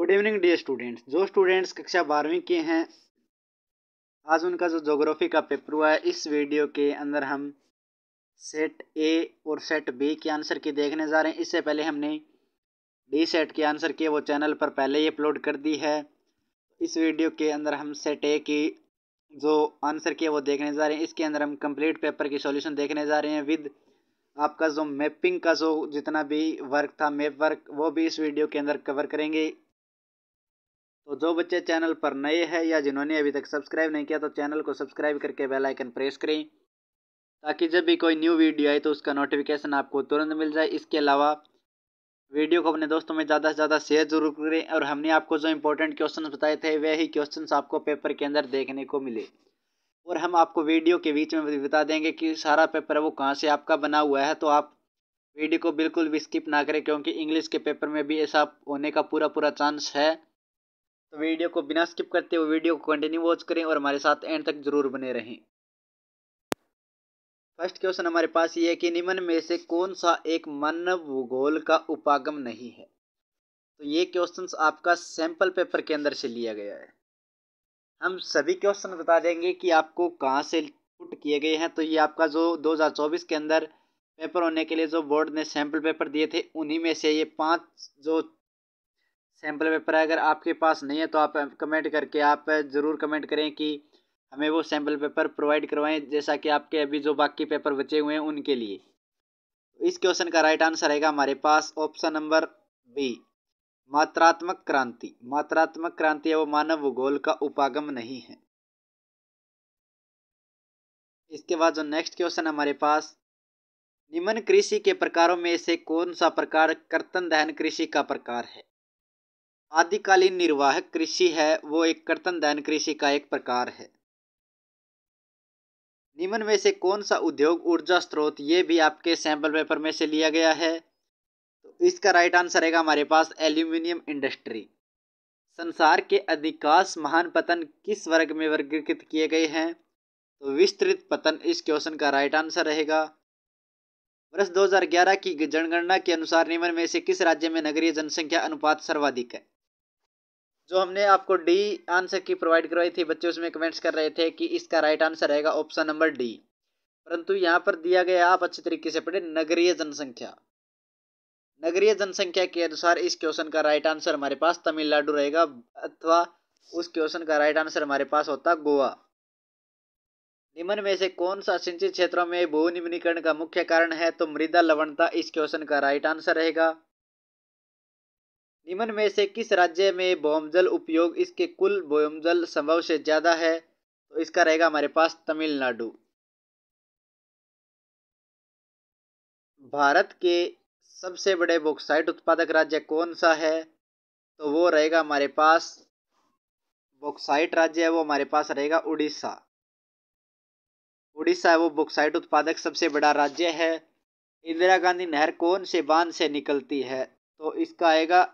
good evening dear students जो students कक्षा बारहवीं के हैं आज उनका जो जोग्राफी का पेपर हुआ है इस वीडियो के अंदर हम सेट ए और सेट बी के आंसर की देखने जा रहे हैं इससे पहले हमने डी सेट के आंसर किए वो चैनल पर पहले ही अपलोड कर दी है इस वीडियो के अंदर हम सेट ए की जो आंसर किए वो देखने जा रहे हैं इसके अंदर हम कम्प्लीट पेपर की सोल्यूशन देखने जा रहे हैं विद आपका जो मैपिंग का जो जितना भी वर्क था मैप वर्क वो भी इस वीडियो के अंदर कवर करेंगे तो जो बच्चे चैनल पर नए हैं या जिन्होंने अभी तक सब्सक्राइब नहीं किया तो चैनल को सब्सक्राइब करके बेल आइकन प्रेस करें ताकि जब भी कोई न्यू वीडियो आए तो उसका नोटिफिकेशन आपको तुरंत मिल जाए इसके अलावा वीडियो को अपने दोस्तों में ज़्यादा से ज़्यादा शेयर जरूर करें और हमने आपको जो इम्पोर्टेंट क्वेश्चन बताए थे वे ही क्वेश्चन आपको पेपर के अंदर देखने को मिले और हम आपको वीडियो के बीच में बता देंगे कि सारा पेपर वो कहाँ से आपका बना हुआ है तो आप वीडियो को बिल्कुल भी स्किप ना करें क्योंकि इंग्लिश के पेपर में भी ऐसा होने का पूरा पूरा चांस है तो वीडियो को बिना स्किप करते हुए वीडियो को कंटिन्यू वॉच करें और हमारे साथ एंड तक जरूर बने रहें फर्स्ट क्वेश्चन हमारे पास ये है कि निम्न में से कौन सा एक मानव भूगोल का उपागम नहीं है तो ये क्वेश्चन आपका सैंपल पेपर के अंदर से लिया गया है हम सभी क्वेश्चन बता देंगे कि आपको कहाँ से पुट किए गए हैं तो ये आपका जो 2024 के अंदर पेपर होने के लिए जो बोर्ड ने सैंपल पेपर दिए थे उन्हीं में से ये पांच जो सैम्पल पेपर है अगर आपके पास नहीं है तो आप कमेंट करके आप ज़रूर कमेंट करें कि हमें वो सैम्पल पेपर प्रोवाइड करवाएं जैसा कि आपके अभी जो बाकी पेपर बचे हुए हैं उनके लिए इस क्वेश्चन का राइट आंसर आएगा हमारे पास ऑप्शन नंबर बी मात्रात्मक क्रांति मात्रात्मक क्रांति है वो मानव भूगोल का उपागम नहीं है इसके बाद जो नेक्स्ट क्वेश्चन हमारे पास निम्न कृषि के प्रकारों में से कौन सा प्रकार कर्तन दहन कृषि का प्रकार है आदिकालीन निर्वाह कृषि है वो एक दैन कृषि का एक प्रकार है निम्न में से कौन सा उद्योग ऊर्जा स्रोत ये भी आपके सैंपल पेपर में से लिया गया है तो इसका राइट आंसर रहेगा हमारे पास एल्यूमिनियम इंडस्ट्री संसार के अधिकांश महान पतन किस वर्ग में वर्गीकृत किए गए हैं तो विस्तृत पतन इस क्वेश्चन का राइट आंसर रहेगा वर्ष 2011 की जनगणना के अनुसार निम्न में से किस राज्य में नगरीय जनसंख्या अनुपात सर्वाधिक है जो हमने आपको डी आंसर की प्रोवाइड करवाई थी बच्चे उसमें कमेंट्स कर रहे थे कि इसका राइट आंसर रहेगा ऑप्शन नंबर डी परंतु यहाँ पर दिया गया आप अच्छे तरीके से पढ़े नगरीय जनसंख्या नगरीय जनसंख्या के अनुसार इस क्वेश्चन का राइट आंसर हमारे पास तमिलनाडु रहेगा अथवा उस क्वेश्चन का राइट आंसर हमारे पास होता गोवा निम्न में से कौन सा सिंचित क्षेत्रों में भू निम्नीकरण का मुख्य कारण है तो मृदा लवणता इस क्वेश्चन का राइट आंसर रहेगा निम्न में से किस राज्य में बोमजल उपयोग इसके कुल बोमजल संभव से ज़्यादा है तो इसका रहेगा हमारे पास तमिलनाडु भारत के सबसे बड़े बॉक्साइट उत्पादक राज्य कौन सा है तो वो रहेगा हमारे पास बॉक्साइट राज्य है वो हमारे पास रहेगा उड़ीसा उड़ीसा वो बॉक्साइट उत्पादक सबसे बड़ा राज्य है इंदिरा गांधी नहर कौन से बांध से निकलती है तो इसका आएगा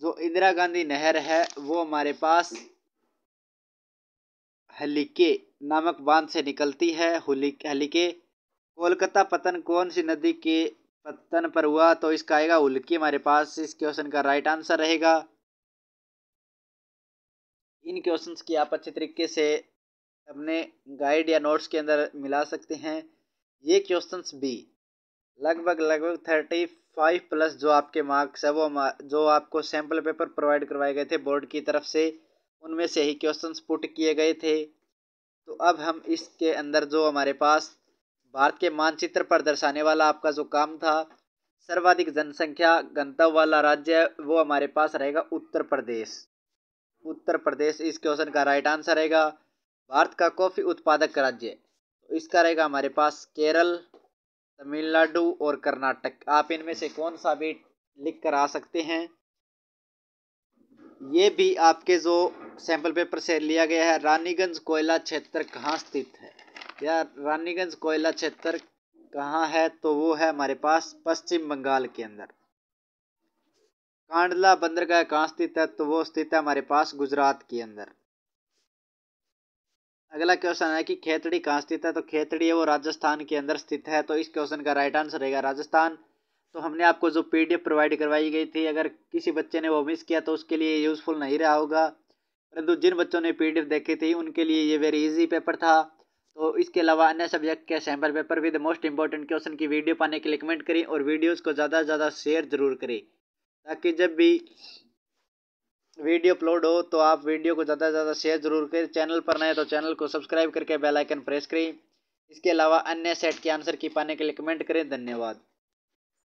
जो इंदिरा गांधी नहर है वो हमारे पास हलिके नामक बांध से निकलती है हलिके कोलकाता पतन कौन सी नदी के पतन पर हुआ तो इसका आएगा हुलकी हमारे पास इस क्वेश्चन का राइट आंसर रहेगा इन क्वेश्चन की आप अच्छे तरीके से अपने गाइड या नोट्स के अंदर मिला सकते हैं ये क्वेश्चन भी लगभग लगभग थर्टी फाइव प्लस जो आपके मार्क्स है वो जो आपको सैम्पल पेपर प्रोवाइड करवाए गए थे बोर्ड की तरफ से उनमें से ही क्वेश्चन पुट किए गए थे तो अब हम इसके अंदर जो हमारे पास भारत के मानचित्र पर दर्शाने वाला आपका जो काम था सर्वाधिक जनसंख्या गंतव्य वाला राज्य वो हमारे पास रहेगा उत्तर प्रदेश उत्तर प्रदेश इस क्वेश्चन का राइट आंसर रहेगा भारत का कॉफ़ी उत्पादक राज्य तो इसका रहेगा हमारे पास केरल तमिलनाडु और कर्नाटक आप इनमें से कौन सा भी लिख कर आ सकते हैं ये भी आपके जो सैंपल पेपर से लिया गया है रानीगंज कोयला क्षेत्र कहाँ स्थित है या रानीगंज कोयला क्षेत्र कहाँ है तो वो है हमारे पास पश्चिम बंगाल के अंदर कांडला बंदरगाह कहाँ स्थित है तो वो स्थित है हमारे पास गुजरात के अंदर अगला क्वेश्चन है कि खेतड़ी कहाँ स्थित है तो खेतड़ी है वो राजस्थान के अंदर स्थित है तो इस क्वेश्चन का राइट आंसर रहेगा राजस्थान तो हमने आपको जो पीडीएफ प्रोवाइड करवाई गई थी अगर किसी बच्चे ने वो मिस किया तो उसके लिए यूज़फुल नहीं रहा होगा परंतु जिन बच्चों ने पीडीएफ देखी थी उनके लिए ये वेरी इजी पेपर था तो इसके अलावा अन्य सब्जेक्ट के sample paper with most important question की वीडियो पाने के लिए कमेंट करें और वीडियोज़ को ज़्यादा से ज़्यादा शेयर ज़रूर करें ताकि जब भी वीडियो अपलोड हो तो आप वीडियो को ज़्यादा से ज़्यादा शेयर जरूर करें चैनल पर नए तो चैनल को सब्सक्राइब करके बेल आइकन प्रेस करें इसके अलावा अन्य सेट के आंसर की पाने के लिए कमेंट करें धन्यवाद